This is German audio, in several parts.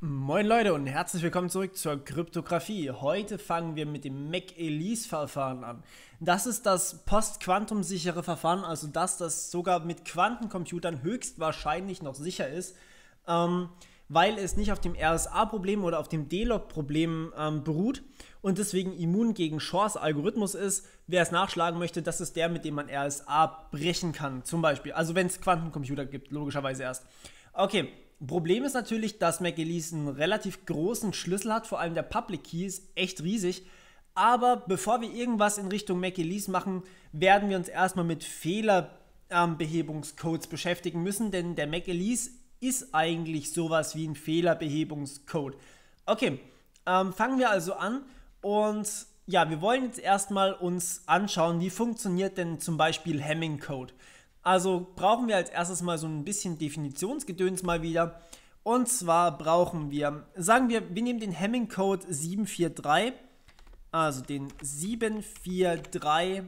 Moin Leute und herzlich willkommen zurück zur Kryptographie. Heute fangen wir mit dem mac elise verfahren an. Das ist das post-quantum-sichere Verfahren, also das, das sogar mit Quantencomputern höchstwahrscheinlich noch sicher ist, ähm, weil es nicht auf dem RSA-Problem oder auf dem d log problem ähm, beruht und deswegen immun gegen Shors Algorithmus ist. Wer es nachschlagen möchte, das ist der, mit dem man RSA brechen kann, zum Beispiel. Also wenn es Quantencomputer gibt, logischerweise erst. Okay, Problem ist natürlich, dass McAleese einen relativ großen Schlüssel hat, vor allem der Public Key ist echt riesig. Aber bevor wir irgendwas in Richtung McAleese machen, werden wir uns erstmal mit Fehlerbehebungscodes ähm, beschäftigen müssen, denn der McAleese ist eigentlich sowas wie ein Fehlerbehebungscode. Okay, ähm, fangen wir also an und ja, wir wollen jetzt erstmal uns anschauen, wie funktioniert denn zum Beispiel Hamming Code. Also brauchen wir als erstes mal so ein bisschen Definitionsgedöns mal wieder. Und zwar brauchen wir, sagen wir, wir nehmen den Hamming Code 743, also den 743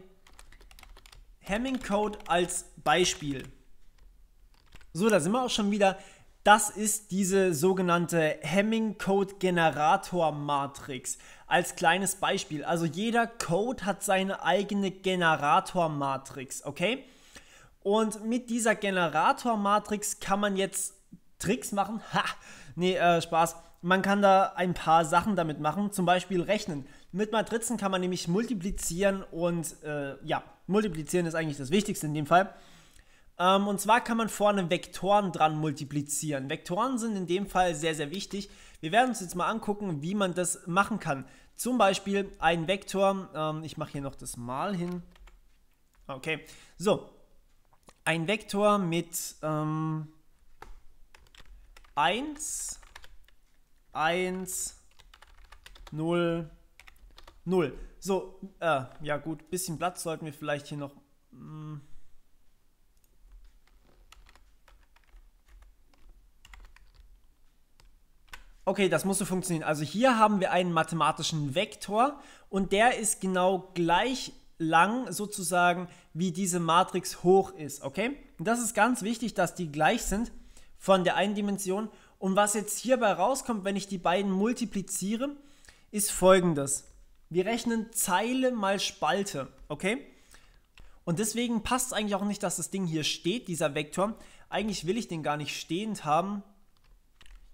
Hamming Code als Beispiel. So, da sind wir auch schon wieder. Das ist diese sogenannte Hamming Code Generator Matrix. Als kleines Beispiel. Also jeder Code hat seine eigene Generator Matrix, okay? Und mit dieser Generatormatrix kann man jetzt Tricks machen. Ha! Nee, äh, Spaß. Man kann da ein paar Sachen damit machen, zum Beispiel rechnen. Mit Matrizen kann man nämlich multiplizieren und äh, ja, multiplizieren ist eigentlich das Wichtigste in dem Fall. Ähm, und zwar kann man vorne Vektoren dran multiplizieren. Vektoren sind in dem Fall sehr, sehr wichtig. Wir werden uns jetzt mal angucken, wie man das machen kann. Zum Beispiel ein Vektor, ähm, ich mache hier noch das Mal hin. Okay, so, ein Vektor mit ähm, 1, 1, 0, 0. So, äh, ja gut, bisschen Platz sollten wir vielleicht hier noch... Mh, mm. Okay, das musste funktionieren. Also hier haben wir einen mathematischen Vektor und der ist genau gleich lang sozusagen wie diese Matrix hoch ist, okay? Und das ist ganz wichtig, dass die gleich sind von der einen Dimension. Und was jetzt hierbei rauskommt, wenn ich die beiden multipliziere, ist folgendes. Wir rechnen Zeile mal Spalte, okay? Und deswegen passt es eigentlich auch nicht, dass das Ding hier steht, dieser Vektor. Eigentlich will ich den gar nicht stehend haben.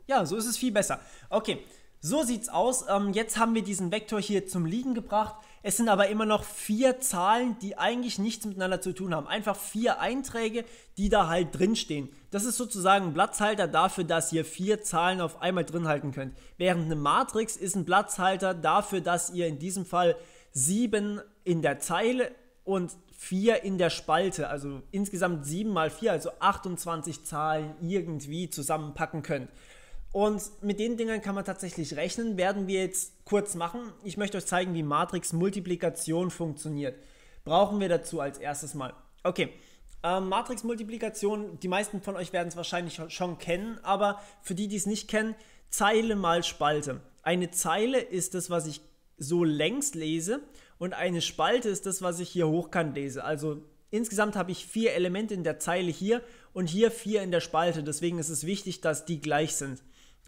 Ja, so ist es viel besser. Okay, so sieht's aus. Ähm, jetzt haben wir diesen Vektor hier zum Liegen gebracht. Es sind aber immer noch vier Zahlen, die eigentlich nichts miteinander zu tun haben. Einfach vier Einträge, die da halt drinstehen. Das ist sozusagen ein Platzhalter dafür, dass ihr vier Zahlen auf einmal drin halten könnt. Während eine Matrix ist ein Platzhalter dafür, dass ihr in diesem Fall sieben in der Zeile und vier in der Spalte, also insgesamt sieben mal vier, also 28 Zahlen irgendwie zusammenpacken könnt. Und mit den Dingern kann man tatsächlich rechnen, werden wir jetzt kurz machen. Ich möchte euch zeigen, wie Matrix-Multiplikation funktioniert. Brauchen wir dazu als erstes mal. Okay, ähm, Matrix-Multiplikation, die meisten von euch werden es wahrscheinlich schon kennen, aber für die, die es nicht kennen, Zeile mal Spalte. Eine Zeile ist das, was ich so längs lese und eine Spalte ist das, was ich hier hochkant lese. Also insgesamt habe ich vier Elemente in der Zeile hier und hier vier in der Spalte. Deswegen ist es wichtig, dass die gleich sind.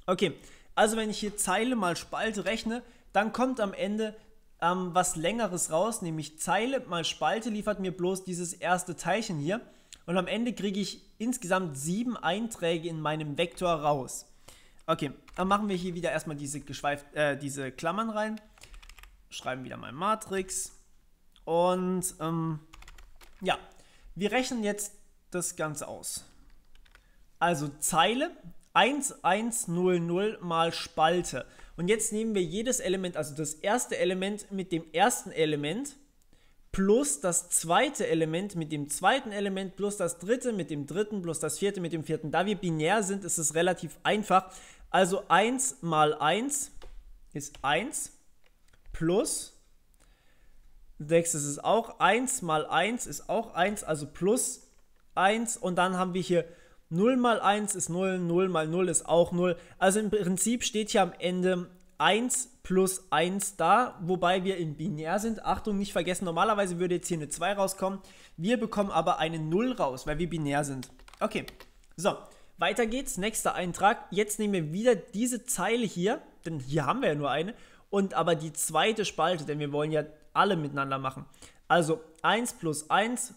Okay, also wenn ich hier Zeile mal Spalte rechne, dann kommt am Ende ähm, was Längeres raus, nämlich Zeile mal Spalte liefert mir bloß dieses erste Teilchen hier. Und am Ende kriege ich insgesamt sieben Einträge in meinem Vektor raus. Okay, dann machen wir hier wieder erstmal diese, geschweift, äh, diese Klammern rein. Schreiben wieder mal Matrix. Und ähm, ja, wir rechnen jetzt das Ganze aus. Also Zeile 1100 mal Spalte. Und jetzt nehmen wir jedes Element, also das erste Element mit dem ersten Element plus das zweite Element mit dem zweiten Element plus das dritte mit dem dritten plus das vierte mit dem vierten. Da wir binär sind, ist es relativ einfach. Also 1 mal 1 ist 1 plus 6 ist es auch 1 mal 1 ist auch 1, also plus 1 und dann haben wir hier 0 mal 1 ist 0, 0 mal 0 ist auch 0. Also im Prinzip steht hier am Ende 1 plus 1 da, wobei wir in binär sind. Achtung, nicht vergessen, normalerweise würde jetzt hier eine 2 rauskommen. Wir bekommen aber eine 0 raus, weil wir binär sind. Okay, so, weiter geht's. Nächster Eintrag. Jetzt nehmen wir wieder diese Zeile hier, denn hier haben wir ja nur eine, und aber die zweite Spalte, denn wir wollen ja alle miteinander machen. Also 1 plus 1,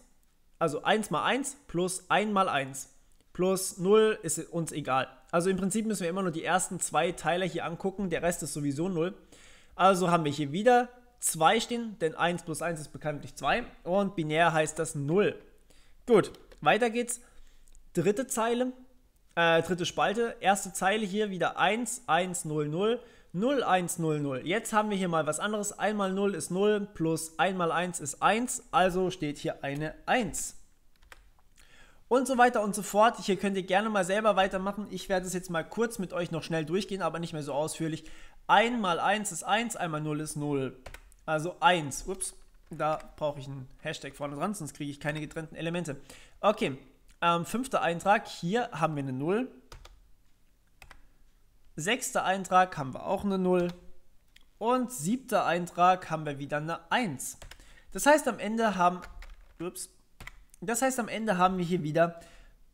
also 1 mal 1 plus 1 mal 1 plus 0 ist uns egal. Also im Prinzip müssen wir immer nur die ersten zwei Teile hier angucken, der Rest ist sowieso 0. Also haben wir hier wieder 2 stehen, denn 1 plus 1 ist bekanntlich 2 und binär heißt das 0. Gut, weiter geht's. Dritte Zeile, äh, dritte Spalte, erste Zeile hier wieder 1, 1, 0, 0, 0, 1, 0, 0. Jetzt haben wir hier mal was anderes. 1 mal 0 ist 0 plus 1 mal 1 ist 1, also steht hier eine 1 und so weiter und so fort. Hier könnt ihr gerne mal selber weitermachen. Ich werde es jetzt mal kurz mit euch noch schnell durchgehen, aber nicht mehr so ausführlich. 1 mal 1 ist 1, einmal 0 ist 0. Also 1. Ups, da brauche ich einen Hashtag vorne dran, sonst kriege ich keine getrennten Elemente. Okay, ähm, fünfter Eintrag. Hier haben wir eine 0. Sechster Eintrag haben wir auch eine 0. Und siebter Eintrag haben wir wieder eine 1. Das heißt, am Ende haben, ups, das heißt, am Ende haben wir hier wieder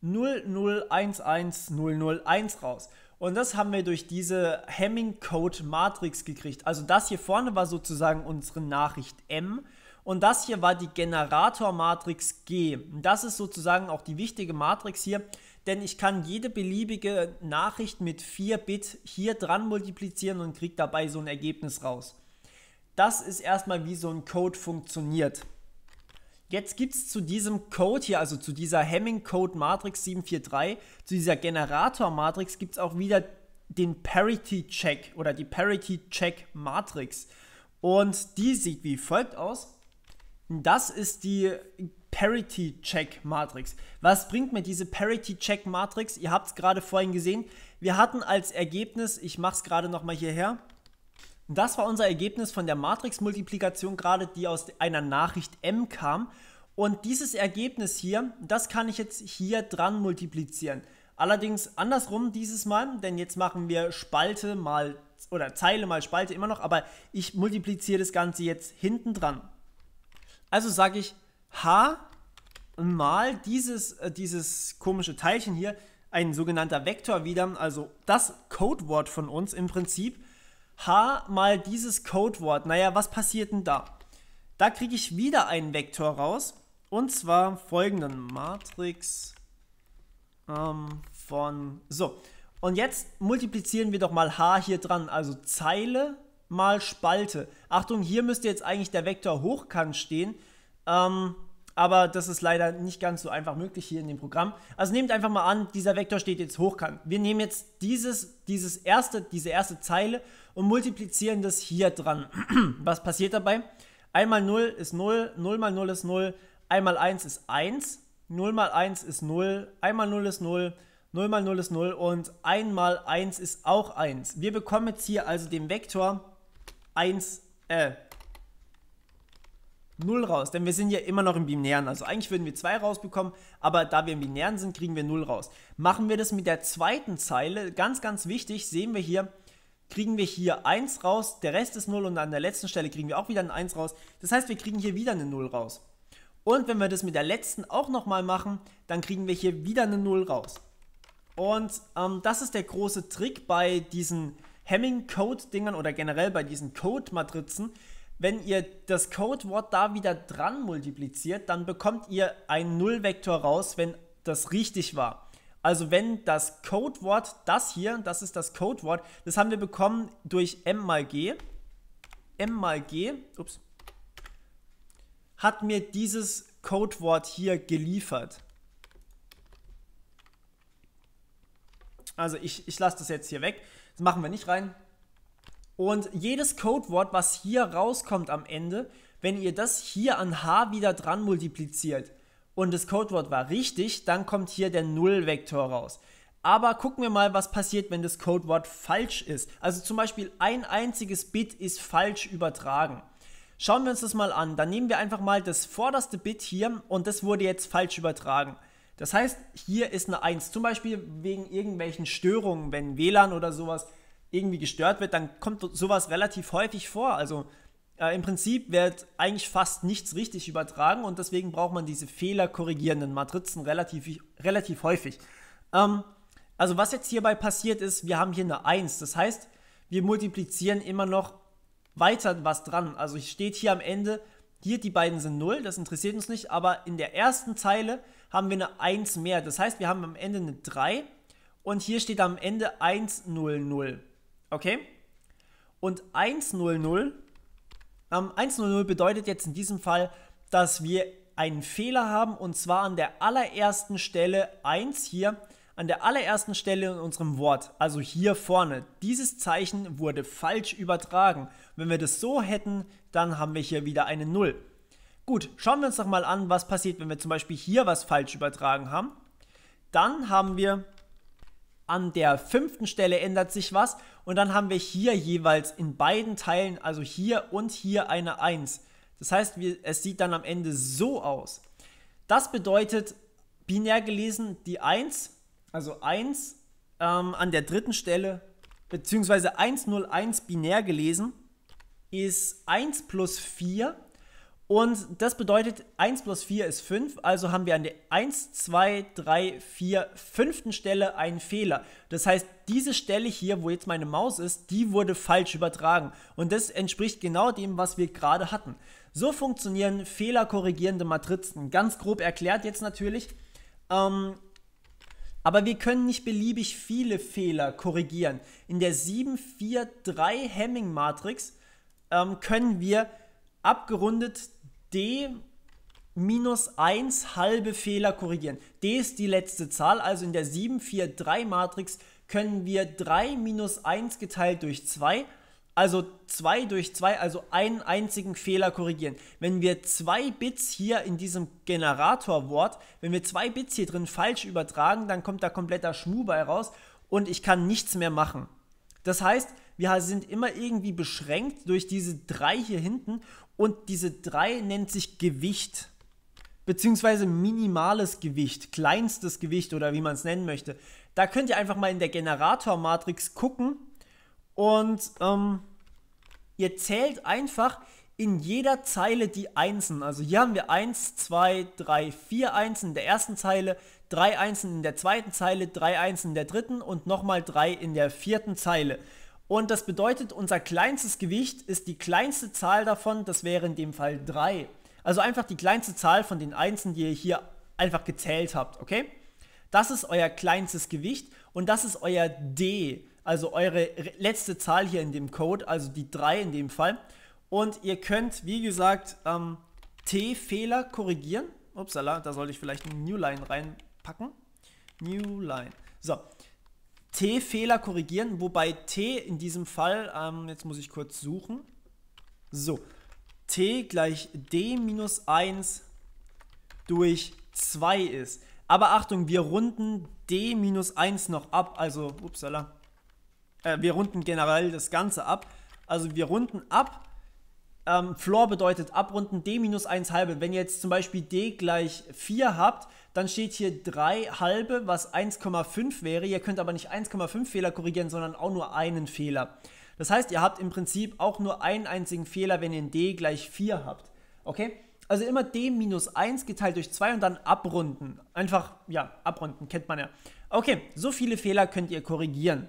0011001 raus. Und das haben wir durch diese Hamming-Code-Matrix gekriegt. Also das hier vorne war sozusagen unsere Nachricht M und das hier war die Generator-Matrix G. Und das ist sozusagen auch die wichtige Matrix hier, denn ich kann jede beliebige Nachricht mit 4 Bit hier dran multiplizieren und kriege dabei so ein Ergebnis raus. Das ist erstmal, wie so ein Code funktioniert. Jetzt gibt es zu diesem Code hier, also zu dieser Hamming Code Matrix 743, zu dieser Generator Matrix, gibt es auch wieder den Parity Check oder die Parity Check Matrix. Und die sieht wie folgt aus. Das ist die Parity Check Matrix. Was bringt mir diese Parity Check Matrix? Ihr habt es gerade vorhin gesehen. Wir hatten als Ergebnis, ich mache es gerade nochmal hierher, das war unser Ergebnis von der Matrix-Multiplikation gerade, die aus einer Nachricht M kam. Und dieses Ergebnis hier, das kann ich jetzt hier dran multiplizieren. Allerdings andersrum dieses Mal, denn jetzt machen wir Spalte mal oder Zeile mal Spalte immer noch, aber ich multipliziere das Ganze jetzt hinten dran. Also sage ich h mal dieses, äh, dieses komische Teilchen hier, ein sogenannter Vektor wieder, also das Codewort von uns im Prinzip h mal dieses Codewort. Naja, was passiert denn da? Da kriege ich wieder einen Vektor raus. Und zwar folgenden Matrix ähm, von... So, und jetzt multiplizieren wir doch mal h hier dran. Also Zeile mal Spalte. Achtung, hier müsste jetzt eigentlich der Vektor hochkant stehen. Ähm, aber das ist leider nicht ganz so einfach möglich hier in dem Programm. Also nehmt einfach mal an, dieser Vektor steht jetzt hochkant. Wir nehmen jetzt dieses, dieses erste, diese erste Zeile und multiplizieren das hier dran. Was passiert dabei? Einmal 0 ist 0, 0 mal 0 ist 0, einmal 1 ist 1, 0 mal 1 ist 0, einmal 0 ist 0, 0 mal 0 ist 0 und 1 mal 1 ist auch 1. Wir bekommen jetzt hier also den Vektor 1, äh, 0 raus, denn wir sind ja immer noch im Binären. Also eigentlich würden wir 2 rausbekommen, aber da wir im Binären sind, kriegen wir 0 raus. Machen wir das mit der zweiten Zeile, ganz, ganz wichtig, sehen wir hier, kriegen wir hier 1 raus, der Rest ist 0 und an der letzten Stelle kriegen wir auch wieder ein 1 raus. Das heißt, wir kriegen hier wieder eine 0 raus. Und wenn wir das mit der letzten auch nochmal machen, dann kriegen wir hier wieder eine 0 raus. Und ähm, das ist der große Trick bei diesen Hemming-Code-Dingern oder generell bei diesen Code-Matrizen, wenn ihr das Codewort da wieder dran multipliziert, dann bekommt ihr einen Nullvektor raus, wenn das richtig war. Also wenn das Codewort, das hier, das ist das Codewort, das haben wir bekommen durch m mal g. m mal g, ups, hat mir dieses Codewort hier geliefert. Also ich, ich lasse das jetzt hier weg. Das machen wir nicht rein. Und jedes Codewort, was hier rauskommt am Ende, wenn ihr das hier an h wieder dran multipliziert und das Codewort war richtig, dann kommt hier der Nullvektor raus. Aber gucken wir mal, was passiert, wenn das Codewort falsch ist. Also zum Beispiel ein einziges Bit ist falsch übertragen. Schauen wir uns das mal an. Dann nehmen wir einfach mal das vorderste Bit hier und das wurde jetzt falsch übertragen. Das heißt, hier ist eine 1, zum Beispiel wegen irgendwelchen Störungen, wenn WLAN oder sowas irgendwie gestört wird, dann kommt sowas relativ häufig vor. Also äh, im Prinzip wird eigentlich fast nichts richtig übertragen und deswegen braucht man diese fehlerkorrigierenden Matrizen relativ, relativ häufig. Ähm, also was jetzt hierbei passiert ist, wir haben hier eine 1. Das heißt, wir multiplizieren immer noch weiter was dran. Also steht hier am Ende, hier die beiden sind 0, das interessiert uns nicht, aber in der ersten Zeile haben wir eine 1 mehr. Das heißt, wir haben am Ende eine 3 und hier steht am Ende 1, 0, 0. Okay? Und 100, ähm, 100 bedeutet jetzt in diesem Fall, dass wir einen Fehler haben und zwar an der allerersten Stelle 1 hier, an der allerersten Stelle in unserem Wort, also hier vorne. Dieses Zeichen wurde falsch übertragen. Wenn wir das so hätten, dann haben wir hier wieder eine 0. Gut, schauen wir uns doch mal an, was passiert, wenn wir zum Beispiel hier was falsch übertragen haben. Dann haben wir an der fünften Stelle ändert sich was und dann haben wir hier jeweils in beiden Teilen, also hier und hier eine 1. Das heißt, wir, es sieht dann am Ende so aus. Das bedeutet, binär gelesen, die 1, also 1 ähm, an der dritten Stelle, beziehungsweise 101 binär gelesen, ist 1 plus 4 und das bedeutet, 1 plus 4 ist 5, also haben wir an der 1, 2, 3, 4, 5. Stelle einen Fehler. Das heißt, diese Stelle hier, wo jetzt meine Maus ist, die wurde falsch übertragen. Und das entspricht genau dem, was wir gerade hatten. So funktionieren fehlerkorrigierende Matrizen. Ganz grob erklärt jetzt natürlich. Ähm, aber wir können nicht beliebig viele Fehler korrigieren. In der 7, 4, 3 Hemming-Matrix ähm, können wir abgerundet D minus 1 halbe Fehler korrigieren. D ist die letzte Zahl, also in der 743-Matrix können wir 3 minus 1 geteilt durch 2, also 2 durch 2, also einen einzigen Fehler korrigieren. Wenn wir 2 Bits hier in diesem Generatorwort, wenn wir 2 Bits hier drin falsch übertragen, dann kommt da kompletter Schmuh bei raus und ich kann nichts mehr machen. Das heißt, wir sind immer irgendwie beschränkt durch diese drei hier hinten und diese drei nennt sich Gewicht beziehungsweise minimales Gewicht, kleinstes Gewicht oder wie man es nennen möchte. Da könnt ihr einfach mal in der Generatormatrix gucken und ähm, ihr zählt einfach in jeder Zeile die Einsen. Also hier haben wir 1, 2, 3, 4 Einsen in der ersten Zeile, 3 Einsen in der zweiten Zeile, 3 Einsen in der dritten und nochmal 3 in der vierten Zeile. Und das bedeutet, unser kleinstes Gewicht ist die kleinste Zahl davon, das wäre in dem Fall 3. Also einfach die kleinste Zahl von den Einsen, die ihr hier einfach gezählt habt, okay? Das ist euer kleinstes Gewicht und das ist euer D, also eure letzte Zahl hier in dem Code, also die 3 in dem Fall. Und ihr könnt, wie gesagt, ähm, T-Fehler korrigieren. Upsala, da sollte ich vielleicht eine Line reinpacken. New Line. So, T-Fehler korrigieren, wobei T in diesem Fall, ähm, jetzt muss ich kurz suchen, so, T gleich D minus 1 durch 2 ist. Aber Achtung, wir runden D minus 1 noch ab, also, upsala, äh, wir runden generell das Ganze ab. Also wir runden ab ähm, Floor bedeutet abrunden, d minus 1 halbe. Wenn ihr jetzt zum Beispiel d gleich 4 habt, dann steht hier 3 halbe, was 1,5 wäre. Ihr könnt aber nicht 1,5 Fehler korrigieren, sondern auch nur einen Fehler. Das heißt, ihr habt im Prinzip auch nur einen einzigen Fehler, wenn ihr d gleich 4 habt. Okay? Also immer d minus 1 geteilt durch 2 und dann abrunden. Einfach, ja, abrunden, kennt man ja. Okay, so viele Fehler könnt ihr korrigieren.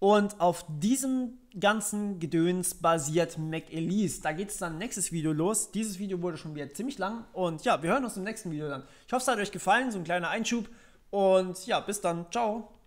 Und auf diesem ganzen Gedöns basiert Mac Elise. Da geht es dann nächstes Video los. Dieses Video wurde schon wieder ziemlich lang. Und ja, wir hören uns im nächsten Video dann. Ich hoffe, es hat euch gefallen. So ein kleiner Einschub. Und ja, bis dann. Ciao.